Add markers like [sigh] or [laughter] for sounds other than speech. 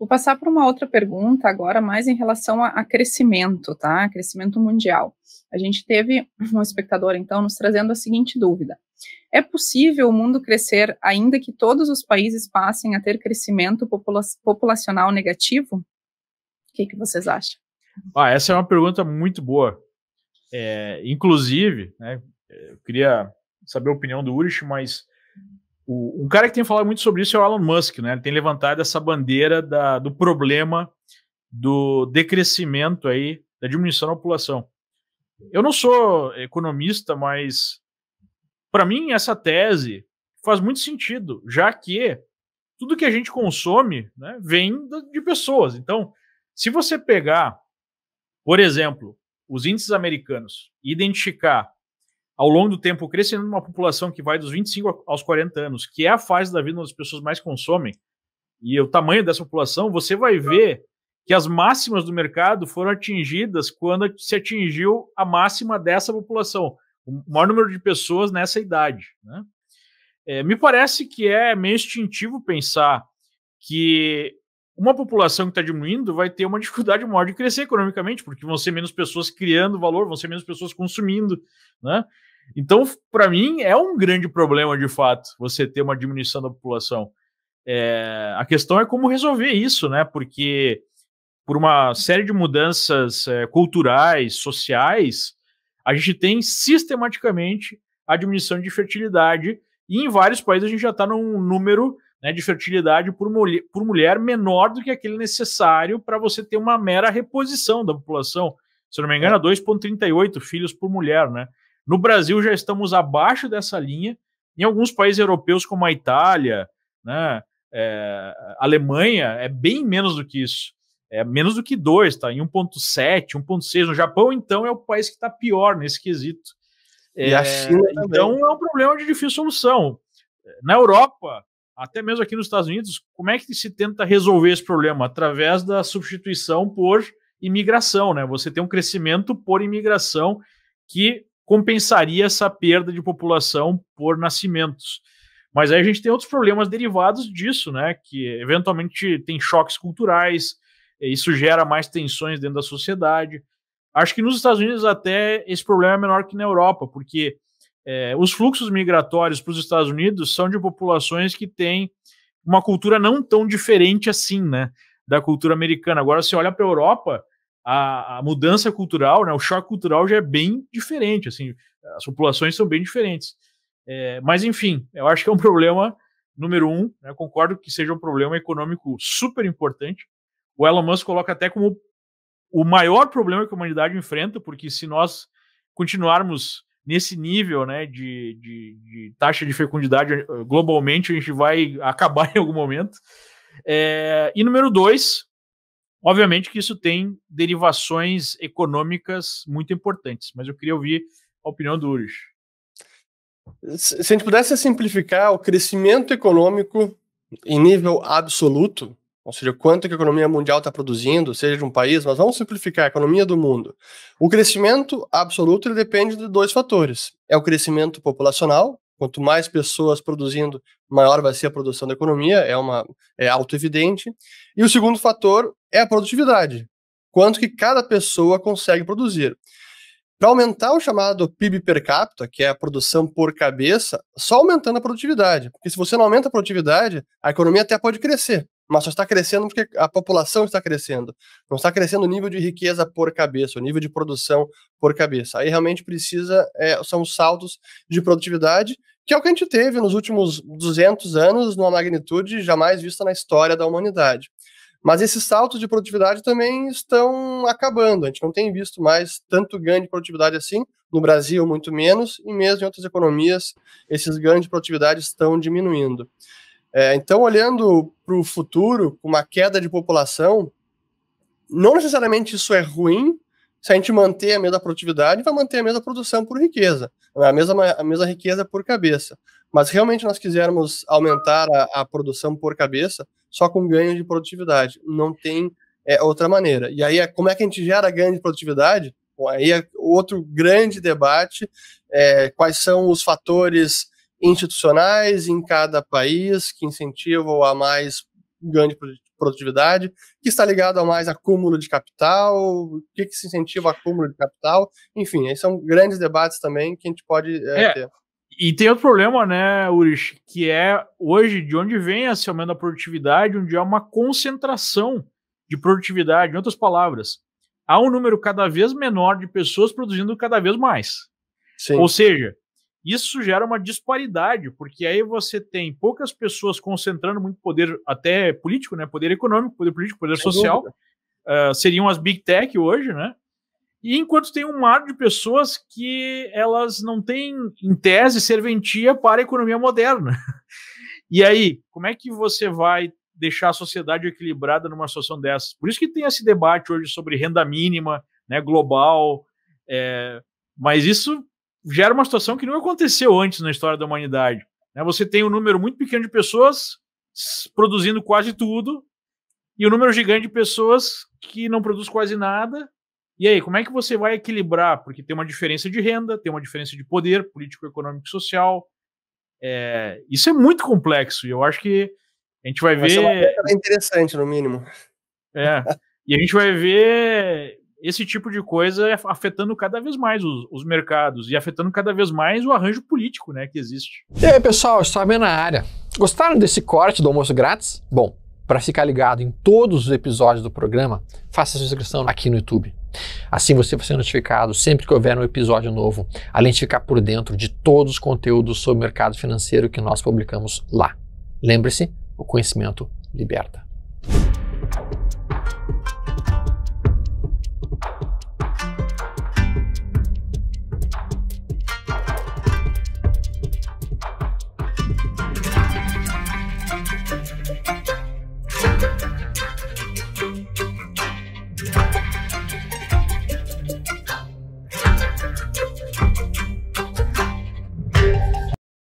Vou passar para uma outra pergunta agora, mais em relação a, a crescimento, tá? Crescimento mundial. A gente teve um espectador, então, nos trazendo a seguinte dúvida. É possível o mundo crescer ainda que todos os países passem a ter crescimento popula populacional negativo? O que, que vocês acham? Ah, essa é uma pergunta muito boa. É, inclusive, né, eu queria saber a opinião do Urich, mas o, um cara que tem falado muito sobre isso é o Elon Musk, né? Ele tem levantado essa bandeira da, do problema do decrescimento aí, da diminuição da população. Eu não sou economista, mas para mim essa tese faz muito sentido, já que tudo que a gente consome né, vem de pessoas. Então, se você pegar, por exemplo, os índices americanos e identificar ao longo do tempo crescendo uma população que vai dos 25 aos 40 anos, que é a fase da vida onde as pessoas mais consomem, e o tamanho dessa população, você vai ver que as máximas do mercado foram atingidas quando se atingiu a máxima dessa população, o maior número de pessoas nessa idade. Né? É, me parece que é meio instintivo pensar que uma população que está diminuindo vai ter uma dificuldade maior de crescer economicamente, porque vão ser menos pessoas criando valor, vão ser menos pessoas consumindo, né? Então, para mim, é um grande problema de fato você ter uma diminuição da população. É, a questão é como resolver isso, né? Porque por uma série de mudanças é, culturais, sociais, a gente tem sistematicamente a diminuição de fertilidade e em vários países a gente já está num número né, de fertilidade por, mulher, por mulher menor do que aquele necessário para você ter uma mera reposição da população. Se eu não me engano, é 2,38 é filhos por mulher, né? No Brasil já estamos abaixo dessa linha. Em alguns países europeus, como a Itália, né, é, a Alemanha, é bem menos do que isso. É menos do que dois tá? Em 1,7, 1,6. No Japão, então, é o país que está pior nesse quesito. E é, a China Então, é um problema de difícil solução. Na Europa, até mesmo aqui nos Estados Unidos, como é que se tenta resolver esse problema? Através da substituição por imigração, né? Você tem um crescimento por imigração que compensaria essa perda de população por nascimentos. Mas aí a gente tem outros problemas derivados disso, né? Que eventualmente tem choques culturais, eh, isso gera mais tensões dentro da sociedade. Acho que nos Estados Unidos até esse problema é menor que na Europa, porque é, os fluxos migratórios para os Estados Unidos são de populações que têm uma cultura não tão diferente assim, né? Da cultura americana. Agora, se olha para a Europa, a, a, mudança cultural, né, o choque cultural já é bem diferente, assim, as populações são bem diferentes. É, mas, enfim, eu acho que é um [laughs] problema, número um, né, concordo que seja um problema econômico super importante. O Elon Musk coloca até como o maior problema que a humanidade enfrenta, porque se nós continuarmos nesse nível né, de, de, de taxa de fecundidade eh, globalmente, a gente vai [laughs] acabar em algum momento. É, e número dois, Obviamente que isso tem derivações econômicas muito importantes, mas eu queria ouvir a opinião do Urs. Se a gente pudesse simplificar o crescimento econômico em nível absoluto, ou seja, quanto que a economia mundial está produzindo, seja de um país, mas vamos simplificar a economia do mundo. O crescimento absoluto depende de dois fatores: é o crescimento populacional, Quanto mais pessoas produzindo, maior vai ser a produção da economia, é uma é auto-evidente. E o segundo fator é a produtividade, quanto que cada pessoa consegue produzir. Para aumentar o chamado PIB per capita, que é a produção por cabeça, só aumentando a produtividade. Porque se você não aumenta a produtividade, a economia até pode crescer, mas só está crescendo porque a população está crescendo. Não está crescendo o nível de riqueza por cabeça, o nível de produção por cabeça. Aí realmente precisa, é, são saltos de produtividade, que é o que a gente teve nos últimos 200 anos, numa magnitude jamais vista na história da humanidade. Mas esses saltos de produtividade também estão acabando. A gente não tem visto mais tanto ganho de produtividade assim, no Brasil muito menos, e mesmo em outras economias, esses ganhos de produtividade estão diminuindo. É, então, olhando para o futuro, uma queda de população, não necessariamente isso é ruim. Se a gente manter a mesma produtividade, vai manter a mesma produção por riqueza, a mesma, a mesma riqueza por cabeça. Mas realmente nós quisermos aumentar a, a produção por cabeça só com ganho de produtividade, não tem é, outra maneira. E aí, é, como é que a gente gera ganho de produtividade? Bom, aí é outro grande debate: é, quais são os fatores institucionais em cada país que incentivam a mais grande produtividade, que está ligado a mais acúmulo de capital, o que, que se incentiva acúmulo de capital, enfim, aí são grandes debates também que a gente pode é, é. ter. E tem outro problema, né, Urich, que é hoje de onde vem esse aumento da produtividade, onde há uma concentração de produtividade, em outras palavras, há um número cada vez menor de pessoas produzindo cada vez mais. Sim. Ou seja, isso gera uma disparidade, porque aí você tem poucas pessoas concentrando muito poder, até político, né? Poder econômico, poder político, poder social. Uh, seriam as big tech hoje, né? E enquanto tem um mar de pessoas que elas não têm, em tese, serventia para a economia moderna. [laughs] E aí, como é que você vai deixar a sociedade equilibrada numa situação dessas? Por isso que tem esse debate hoje sobre renda mínima, né, global, é, mas isso gera uma situação que não aconteceu antes na história da humanidade. Né? Você tem um número muito pequeno de pessoas produzindo quase tudo e um número gigante de pessoas que não produz quase nada. E aí, como é que você vai equilibrar? Porque tem uma diferença de renda, tem uma diferença de poder político, econômico e social. É, isso é muito complexo e eu acho que a gente vai, vai ver. Ser uma interessante, no mínimo. É. e a gente vai ver esse tipo de coisa é afetando cada vez mais os, os, mercados e afetando cada vez mais o arranjo político né, que existe. E aí, pessoal, está bem na área. Gostaram desse corte do almoço grátis? Bom, para ficar ligado em todos os episódios do programa, faça sua inscrição aqui no YouTube. Assim você vai ser notificado sempre que houver um episódio novo, além de ficar por dentro de todos os conteúdos sobre o mercado financeiro que nós publicamos lá. Lembre-se, o conhecimento liberta.